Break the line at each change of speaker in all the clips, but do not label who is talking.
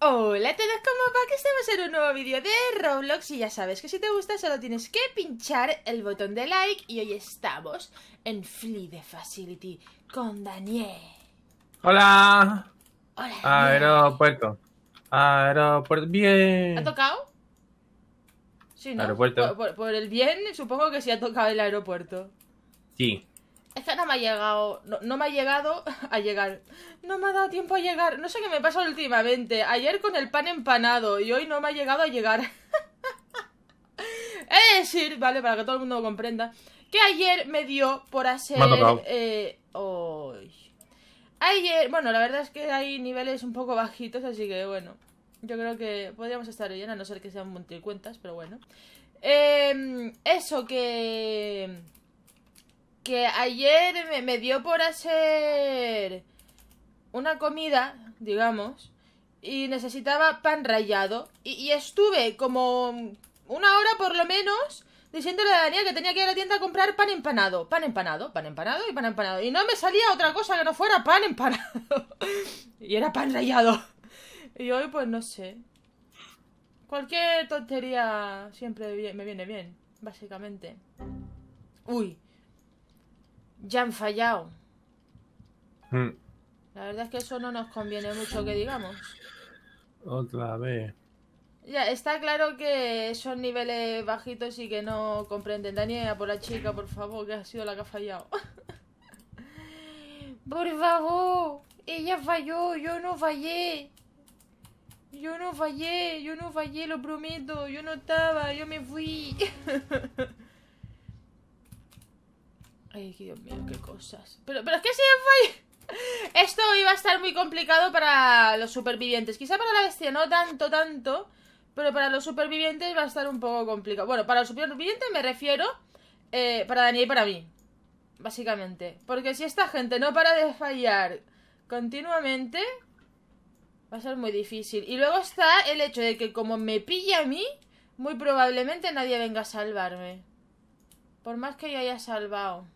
Hola a todos, ¿cómo va? Que estamos en un nuevo vídeo de Roblox y ya sabes que si te gusta solo tienes que pinchar el botón de like y hoy estamos en Fly the Facility con Daniel. Hola. Hola. Aeropuerto. Aeropuerto. Bien. ¿Ha tocado? Sí, ¿no? Por, el bien, supongo que sí ha tocado el aeropuerto. Sí no me ha llegado. No, me ha llegado a llegar. No me ha dado tiempo a llegar. No sé qué me pasa últimamente. Ayer con el pan empanado y hoy no me ha llegado a llegar. es decir, vale, para que todo el mundo lo comprenda. Que ayer me dio por hacer. Eh, ayer. Bueno, la verdad es que hay niveles un poco bajitos, así que bueno. Yo creo que podríamos estar bien, a no ser que sean cuentas pero bueno. Em, eso que que ayer me, dio por hacer una comida, digamos, y necesitaba pan rallado. Y, estuve como una hora por lo menos diciéndole a Daniel que tenía que ir a la tienda a comprar pan empanado, pan empanado, pan empanado y pan empanado. Y no me salía otra cosa que no fuera pan empanado. y era pan rallado. Y hoy pues no sé. Cualquier tontería siempre me viene bien, básicamente. Uy, ya han fallado. Hmm. La verdad es que eso no nos conviene mucho que digamos. Otra vez. Ya, está claro que son niveles bajitos y que no comprenden. Daniela, por la chica, por favor, que ha sido la que ha fallado. por favor, ella falló, yo no fallé. Yo no fallé, yo no fallé, lo prometo. Yo no estaba, yo me fui. Ay, Dios mío, qué cosas. Pero, pero es que si fallo Esto iba a estar muy complicado para los supervivientes. Quizá para la bestia no tanto, tanto. Pero para los supervivientes va a estar un poco complicado. Bueno, para los supervivientes me refiero eh, para Daniel y para mí. Básicamente. Porque si esta gente no para de fallar continuamente, va a ser muy difícil. Y luego está el hecho de que como me pilla a mí, muy probablemente nadie venga a salvarme. Por más que yo haya salvado.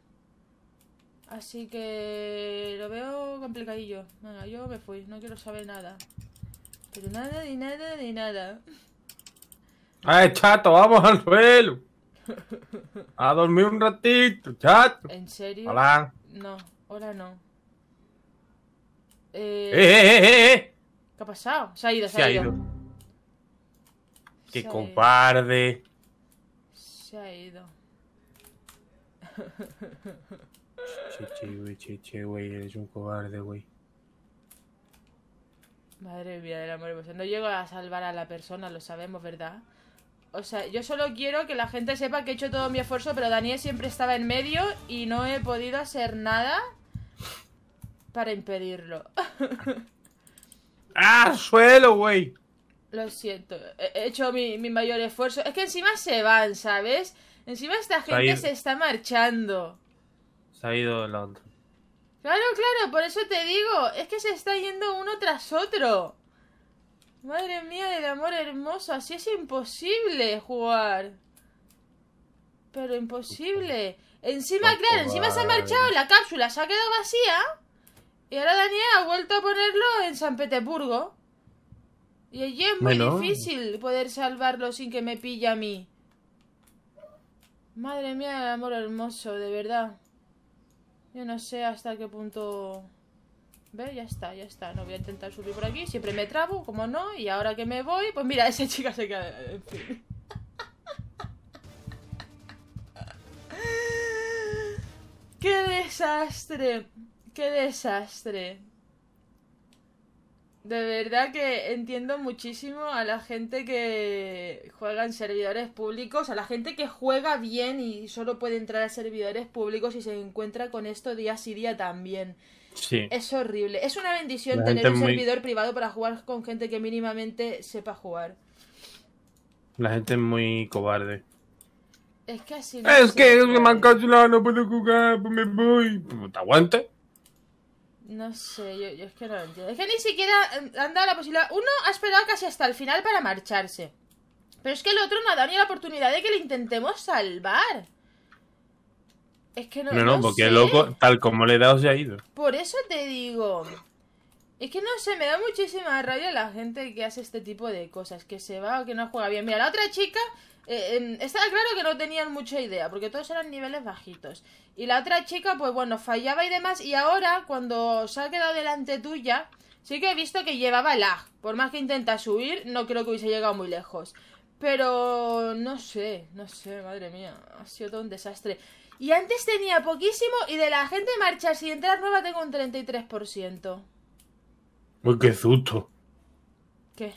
Así que lo veo complicadillo. Bueno, yo me fui, no quiero saber nada. Pero nada, ni nada, ni nada. ¡Ay, ah, chato, vamos al suelo! A dormir un ratito, chato. ¿En serio? Hola. No, ahora no. Eh... ¡Eh, eh, eh, eh qué ha pasado? Se ha ido, se, ha ido. ¡Qué cobarde! Se ha ido. wey, che, che, wey eres un cobarde, wey Madre mía del amor pues No llego a salvar a la persona, lo sabemos, ¿verdad? O sea, yo solo quiero que la gente sepa que he hecho todo mi esfuerzo, pero Daniel siempre estaba en medio y no he podido hacer nada para impedirlo. ¡Ah, suelo, güey! Lo siento, he hecho mi, mayor esfuerzo. Es que encima se van, ¿sabes? Encima esta gente se está marchando. Se ha ido el otro. Claro, claro, por eso te digo, es que se está yendo uno tras otro. Madre mía del amor hermoso, así es imposible jugar. Pero imposible. Encima, claro, encima se ha marchado la cápsula, se ha quedado vacía. Y ahora Daniel ha vuelto a ponerlo en San Petersburgo. Y allí es muy difícil poder salvarlo sin que me pille a mí. Madre mía del amor hermoso, de verdad. Yo no sé hasta qué punto... ver, Ya está, ya está. No voy a intentar subir por aquí. Siempre me trabo, como no. Y ahora que me voy, pues mira, esa chica se queda... En fin. ¡Qué desastre! ¡Qué desastre! De verdad que entiendo muchísimo a la gente que juega en servidores públicos, a la gente que juega bien y solo puede entrar a servidores públicos y se encuentra con esto día sí día también. Sí. Es horrible. Es una bendición tener un servidor privado para jugar con gente que mínimamente sepa jugar. La gente es muy cobarde. Es que así. es que me han cancelado, no puedo jugar, pues me voy. Pues, Te aguante. No sé, yo, es que no lo entiendo. Es que ni siquiera han dado la posibilidad. Uno ha esperado casi hasta el final para marcharse. Pero es que el otro no ha dado ni la oportunidad de que le intentemos salvar. Es que no. No, no, no porque loco, tal como le he dado, se ha ido. Por eso te digo. Es que no sé, me da muchísima rabia la gente que hace este tipo de cosas, que se va o que no juega bien. Mira, la otra chica, está eh, em, estaba claro que no tenían mucha idea, porque todos eran niveles bajitos. Y la otra chica, pues bueno, fallaba y demás, y ahora, cuando se ha quedado delante tuya, sí que he visto que llevaba lag. Por más que intenta subir, no creo que hubiese llegado muy lejos. Pero no sé, no sé, madre mía, ha sido todo un desastre. Y antes tenía poquísimo y de la gente marcha, sin entrar nueva tengo un 33%. Uy, qué susto. ¿Qué?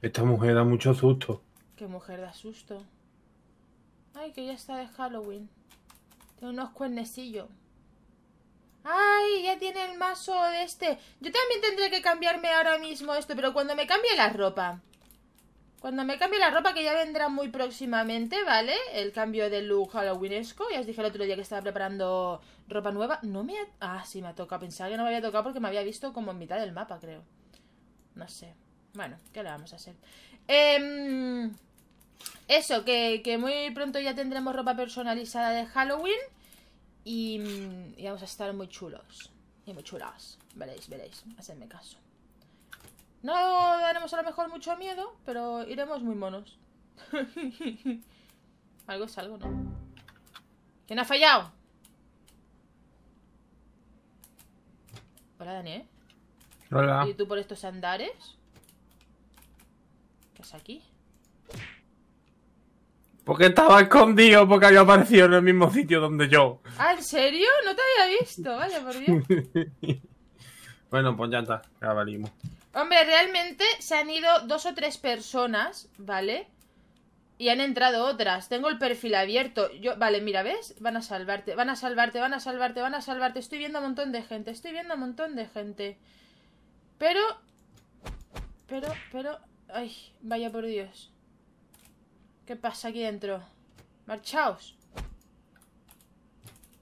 Esta mujer da mucho susto. ¿Qué mujer da susto? Ay, que ya está de Halloween. Tiene unos cuernecillos. ¡Ay! Ya tiene el mazo de este. Yo también tendré que cambiarme ahora mismo esto, pero cuando me cambie la ropa. Cuando me cambie la ropa, que ya vendrá muy próximamente, ¿vale? El cambio de look halloweenesco. Ya os dije el otro día que estaba preparando ropa nueva. No me ha... Ah, sí, me ha tocado. Pensaba que no me había tocado porque me había visto como en mitad del mapa, creo. No sé. Bueno, ¿qué le vamos a hacer? Em, eso, que, muy pronto ya tendremos ropa personalizada de Halloween. Y, y vamos a estar muy chulos. Y muy chulas. Veréis, veréis. Hacedme caso. No daremos a lo mejor mucho miedo, pero iremos muy monos. algo es algo, ¿no? ¿Quién ha fallado? Hola, Daniel. ¿eh? Hola. ¿Y tú por estos andares? ¿Qué es aquí? Porque estaba escondido, porque había aparecido en el mismo sitio donde yo. ¿Ah, en serio? No te había visto, vaya por Dios. bueno, pues ya está, ya valimos. Hombre, realmente se han ido dos o tres personas, ¿vale? Y han entrado otras. Tengo el perfil abierto. Yo, vale, mira, ¿ves? Van a salvarte, van a salvarte, van a salvarte, van a salvarte. Estoy viendo a un montón de gente, estoy viendo a un montón de gente. Pero... Pero, pero... Ay, vaya por Dios. ¿Qué pasa aquí dentro? Marchaos.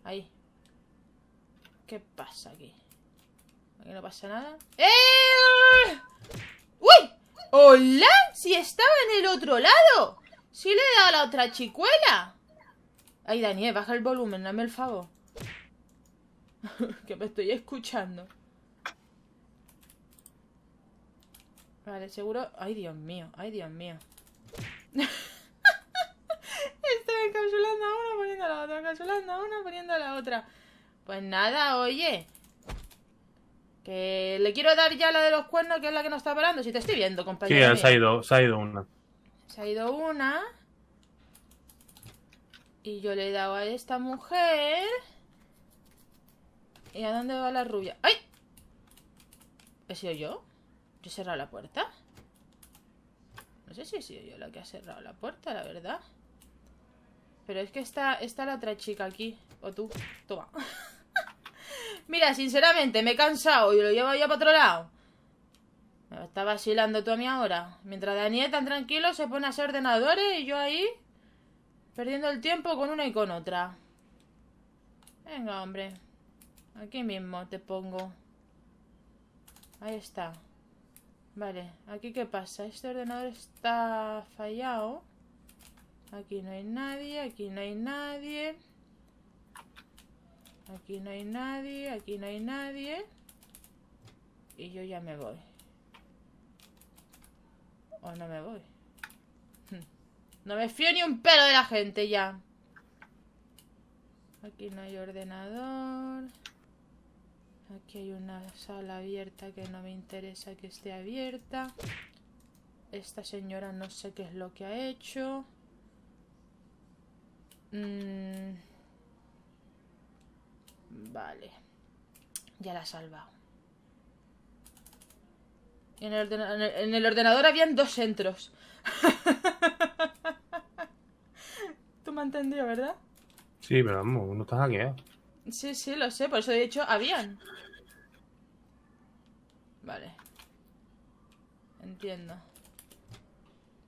Ahí. ¿Qué pasa aquí? Aquí no pasa nada. ¡Eh! ¡Uy! ¡Hola! ¡Si estaba en el otro lado! ¡Si le he dado a la otra chicuela! Ay, Daniel, eh, baja el volumen, dame el favor. que me estoy escuchando. Vale, seguro... Ay, Dios mío, ay, Dios mío. estoy encapsulando a una, poniendo a la otra, encapsulando a una, poniendo a la otra. Pues nada, oye le quiero dar ya la de los cuernos, que es la que nos está parando. Si te estoy viendo, compañero. Sí, se ha, ido, una. Se ha ido una. Y yo le he dado a esta mujer. ¿Y a dónde va la rubia? ¡Ay! ¿He sido yo? ¿Yo he cerrado la puerta? No sé si he sido yo la que ha cerrado la puerta, la verdad. Pero es que está, está la otra chica aquí. O tú. Toma. Mira, sinceramente, me he cansado y lo llevo ya para otro lado. Me está vacilando tú a mí ahora. Mientras Daniel tan tranquilo se pone a hacer ordenadores y yo ahí perdiendo el tiempo con una y con otra. Venga, hombre. Aquí mismo te pongo. Ahí está. Vale, aquí qué pasa. Este ordenador está fallado. Aquí no hay nadie, aquí no hay nadie. Aquí no hay nadie, aquí no hay nadie. Y yo ya me voy. O no me voy. No me fío ni un pelo de la gente ya. Aquí no hay ordenador. Aquí hay una sala abierta que no me interesa que esté abierta. Esta señora no sé qué es lo que ha hecho. Mmm... Vale. Ya la he salvado. En el, ordenador, habían dos centros. Tú me has entendido, ¿verdad? Sí, pero vamos, uno está hackeado. Sí, sí, lo sé, por eso he dicho habían. Vale. Entiendo.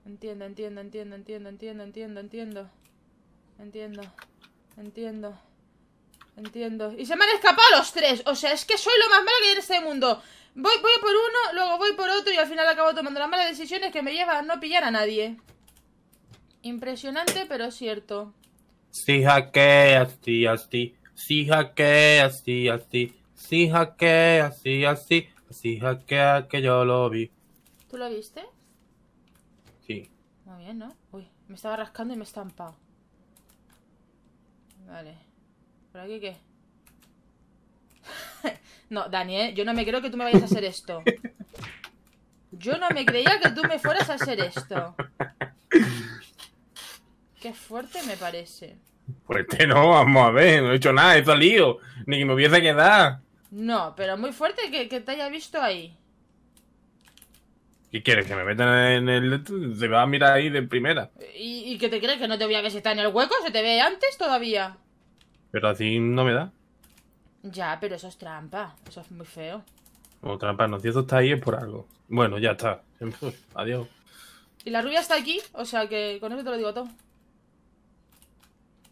Entiendo, entiendo, entiendo, entiendo, entiendo, entiendo, entiendo. Entiendo. Entiendo. Entiendo. Y se me han escapado los tres. O sea, es que soy lo más malo que hay en este mundo. Voy, voy por uno, luego voy por otro y al final acabo tomando las malas decisiones que me llevan a no pillar a nadie. Impresionante, pero cierto. Sí hackea sí, así. Sí hackea así así. Sí hackeas, así así. Sí hackea que yo lo vi. ¿Tú lo viste? Sí. Muy bien, ¿no? Uy, me estaba rascando y me he estampado. Vale. ¿Para qué? no, Daniel, yo no me creo que tú me vayas a hacer esto. Yo no me creía que tú me fueras a hacer esto. Qué fuerte me parece. Fuerte no, vamos a ver, no he hecho nada, he salido. Ni que me hubiese quedado. No, pero muy fuerte que, te haya visto ahí. ¿Qué quieres? ¿Que me metan en el... Se va a mirar ahí de primera? ¿Y, qué que te crees que no te voy a ver si está en el hueco? ¿Se te ve antes todavía? Pero así no me da. Ya, pero eso es trampa. Eso es muy feo. O trampa no. Si eso está ahí es por algo. Bueno, ya está. Adiós. Y la rubia está aquí, o sea que con eso te lo digo todo.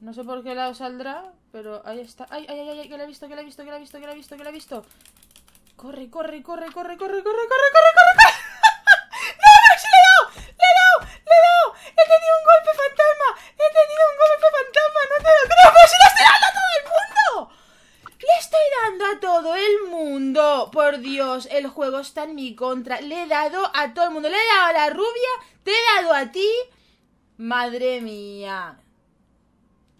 No sé por qué lado saldrá, pero ahí está. ¡Ay, ay, ay, ay! Que la he visto, que la he visto, que la he visto, que la he visto, que la he visto. Corre, corre, corre, corre, corre, corre, corre, corre, corre, corre. está en mi contra. Le he dado a todo el mundo. Le he dado a la rubia, te he dado a ti. Madre mía.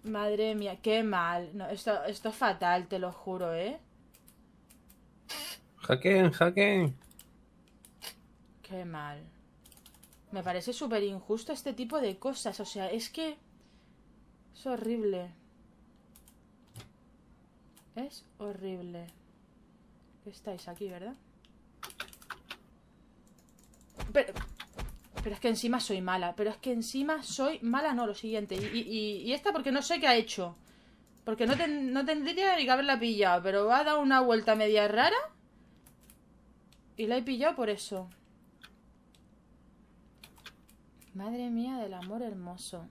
Madre mía, qué mal. No, esto, esto es fatal, te lo juro, ¿eh? Jaque, jaque. Qué mal. Me parece súper injusto este tipo de cosas. O sea, es que... Es horrible. Es horrible. Estáis aquí, ¿verdad? Pero, es que encima soy mala. Pero es que encima soy mala, no, lo siguiente. Y, y, esta porque no sé qué ha hecho. Porque no, tendría ni que haberla pillado. Pero va a dar una vuelta media rara. Y la he pillado por eso. Madre mía del amor hermoso.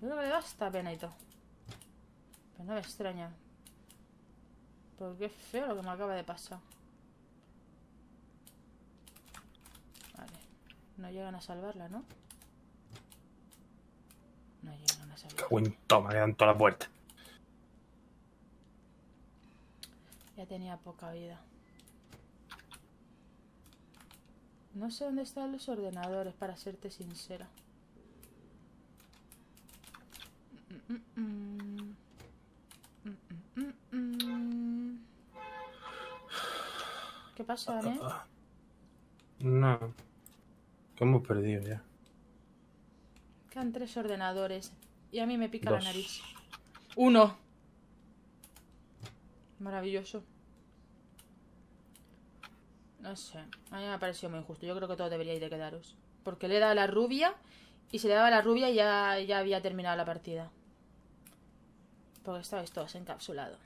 Yo creo que le pena Pero no me extraña. Porque es feo lo que me acaba de pasar. No llegan a salvarla, ¿no? No llegan a salvarla. toma, le dan todas las Ya tenía poca vida. No sé dónde están los ordenadores, para serte sincera. ¿Qué pasa, eh? No. ¿Cómo hemos perdido ya? Quedan tres ordenadores. Y a mí me pica la nariz. Uno. Maravilloso. No sé. A mí me ha parecido muy injusto. Yo creo que todos deberíais de quedaros. Porque le he dado la rubia. Y se le daba la rubia ya, ya había terminado la partida. Porque estabais todos encapsulados.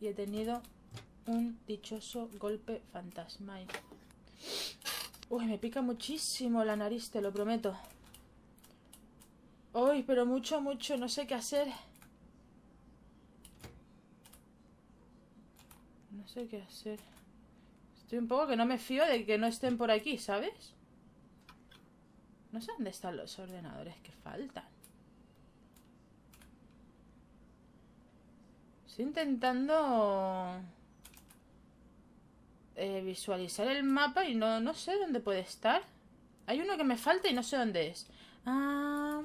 Y he tenido un dichoso golpe fantasmal. Uy, me pica muchísimo la nariz, te lo prometo. Uy, pero mucho, mucho, no sé qué hacer. No sé qué hacer. Estoy un poco que no me fío de que no estén por aquí, ¿sabes? No sé dónde están los ordenadores que faltan. Estoy intentando... Eh, visualizar el mapa y no, sé dónde puede estar. Hay uno que me falta y no sé dónde es. Ah,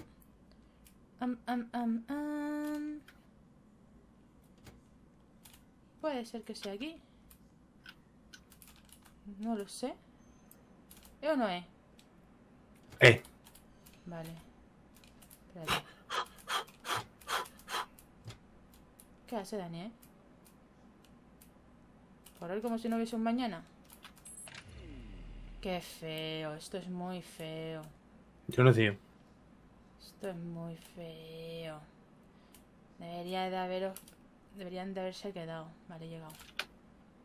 puede ser que sea aquí. No lo sé. ¿Eh o no es? Eh? Vale. ¿Qué hace Daniel eh? Correr como si no hubiese un mañana. Qué feo, esto es muy feo. Yo no sé. Esto es muy feo. Debería de haberos... Deberían de haberse quedado. Vale, he llegado.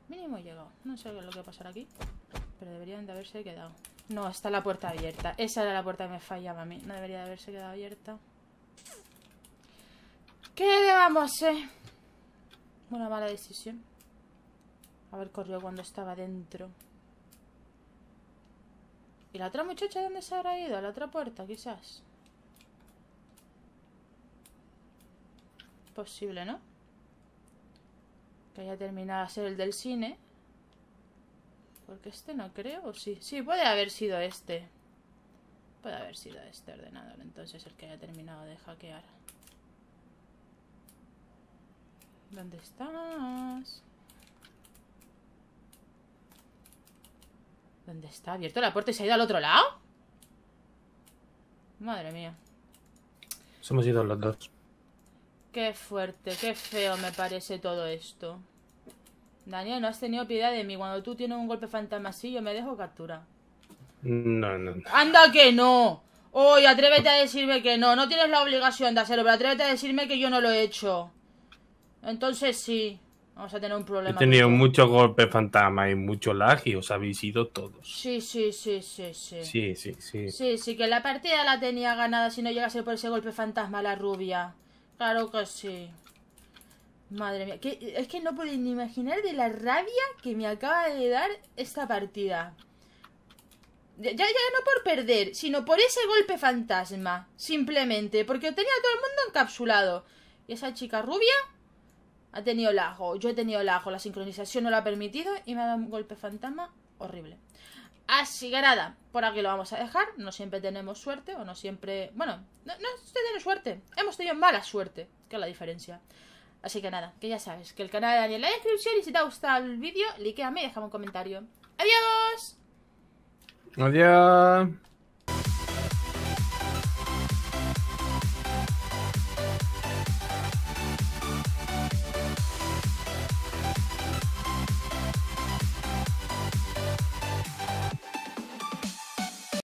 Mínimo he llegado. No sé lo que va a pasar aquí. Pero deberían de haberse quedado. No, está la puerta abierta. Esa era la puerta que me fallaba a mí. No debería de haberse quedado abierta. ¿Qué le vamos, Una mala decisión ver, corrió cuando estaba dentro. ¿Y la otra muchacha dónde se habrá ido? A la otra puerta, quizás. Posible, ¿no? Que haya terminado a ser el del cine. Porque este no creo, sí? Sí, puede haber sido este. Puede haber sido este ordenador, entonces, el que haya terminado de hackear. ¿Dónde estás? ¿Dónde está? abierto la puerta y se ha ido al otro lado? Madre mía. Somos ido los dos. Qué fuerte, qué feo me parece todo esto. Daniel, no has tenido piedad de mí. Cuando tú tienes un golpe fantasma así, yo me dejo captura. No, no, no. ¡Anda que no! Hoy atrévete a decirme que no. No tienes la obligación de hacerlo, pero atrévete a decirme que yo no lo he hecho. Entonces sí. Vamos a tener un problema. He tenido muchos golpes fantasma y mucho lag os habéis ido todos. Sí, sí, sí, sí, sí. Sí, sí, sí. Sí, sí, que la partida la tenía ganada si no llegase por ese golpe fantasma la rubia. Claro que sí. Madre mía, es que no podéis ni imaginar de la rabia que me acaba de dar esta partida. Ya, ya no por perder, sino por ese golpe fantasma. Simplemente, porque tenía todo el mundo encapsulado. Y esa chica rubia ha tenido el ajo, yo he tenido el ajo, la sincronización no lo ha permitido y me ha dado un golpe fantasma horrible. Así que nada, por aquí lo vamos a dejar. No siempre tenemos suerte, o no siempre. Bueno, no, no tiene suerte. Hemos tenido mala suerte, que es la diferencia. Así que nada, que ya sabes, que el canal de Daniel en la descripción y si te ha gustado el vídeo, likeame y déjame un comentario. ¡Adiós! ¡Adiós!